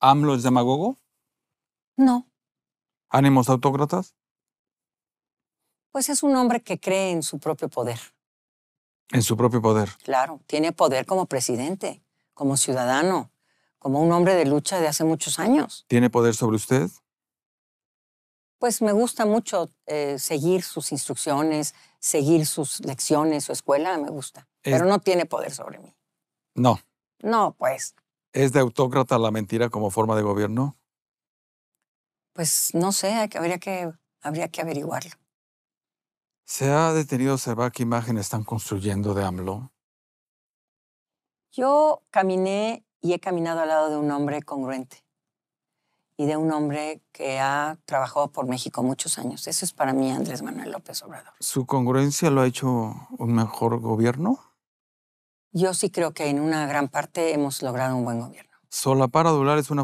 ¿AMLO es demagogo? No. ¿Ánimos autócratas? Pues es un hombre que cree en su propio poder. En su propio poder. Claro, tiene poder como presidente, como ciudadano, como un hombre de lucha de hace muchos años. ¿Tiene poder sobre usted? Pues me gusta mucho eh, seguir sus instrucciones, seguir sus lecciones, su escuela, me gusta. Pero no tiene poder sobre mí. No. No, pues. ¿Es de autócrata la mentira como forma de gobierno? Pues no sé, habría que, habría que averiguarlo. ¿Se ha detenido a observar qué imagen están construyendo de AMLO? Yo caminé y he caminado al lado de un hombre congruente y de un hombre que ha trabajado por México muchos años. Eso es para mí Andrés Manuel López Obrador. ¿Su congruencia lo ha hecho un mejor gobierno? Yo sí creo que en una gran parte hemos logrado un buen gobierno. es